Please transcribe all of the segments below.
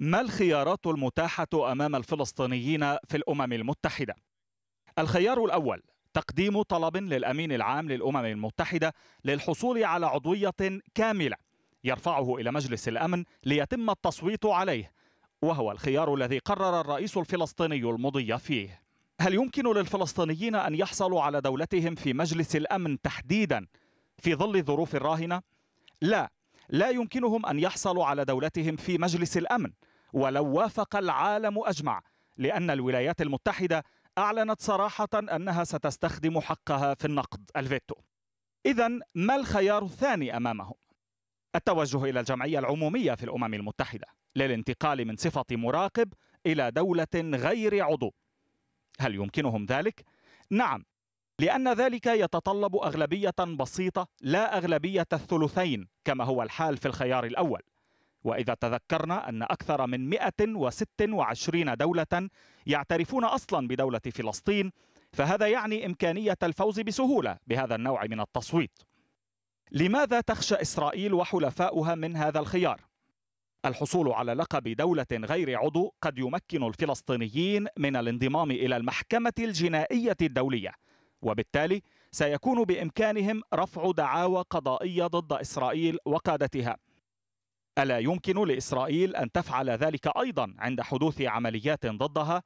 ما الخيارات المتاحة أمام الفلسطينيين في الأمم المتحدة؟ الخيار الأول تقديم طلب للأمين العام للأمم المتحدة للحصول على عضوية كاملة يرفعه إلى مجلس الأمن ليتم التصويت عليه وهو الخيار الذي قرر الرئيس الفلسطيني المضي فيه هل يمكن للفلسطينيين أن يحصلوا على دولتهم في مجلس الأمن تحديدا في ظل الظروف الراهنة؟ لا لا يمكنهم أن يحصلوا على دولتهم في مجلس الأمن ولو وافق العالم أجمع لأن الولايات المتحدة أعلنت صراحة أنها ستستخدم حقها في النقد الفيتو إذا ما الخيار الثاني أمامهم؟ التوجه إلى الجمعية العمومية في الأمم المتحدة للانتقال من صفة مراقب إلى دولة غير عضو هل يمكنهم ذلك؟ نعم لأن ذلك يتطلب أغلبية بسيطة لا أغلبية الثلثين كما هو الحال في الخيار الأول وإذا تذكرنا أن أكثر من 126 دولة يعترفون أصلا بدولة فلسطين فهذا يعني إمكانية الفوز بسهولة بهذا النوع من التصويت لماذا تخشى إسرائيل وحلفاؤها من هذا الخيار؟ الحصول على لقب دولة غير عضو قد يمكن الفلسطينيين من الانضمام إلى المحكمة الجنائية الدولية وبالتالي سيكون بإمكانهم رفع دعاوى قضائية ضد إسرائيل وقادتها ألا يمكن لإسرائيل أن تفعل ذلك أيضا عند حدوث عمليات ضدها؟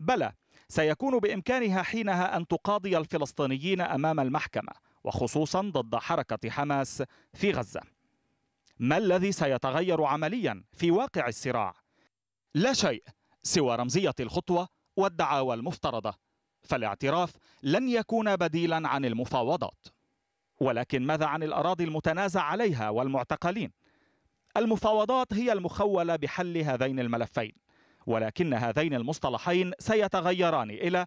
بلى سيكون بإمكانها حينها أن تقاضي الفلسطينيين أمام المحكمة وخصوصا ضد حركة حماس في غزة ما الذي سيتغير عمليا في واقع الصراع؟ لا شيء سوى رمزية الخطوة والدعاوى المفترضة فالاعتراف لن يكون بديلا عن المفاوضات ولكن ماذا عن الأراضي المتنازع عليها والمعتقلين؟ المفاوضات هي المخولة بحل هذين الملفين ولكن هذين المصطلحين سيتغيران إلى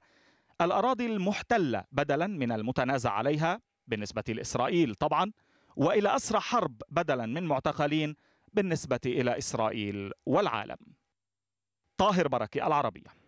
الأراضي المحتلة بدلا من المتنازع عليها بالنسبة لإسرائيل طبعا وإلى أسرى حرب بدلا من معتقلين بالنسبة إلى إسرائيل والعالم طاهر بركي العربية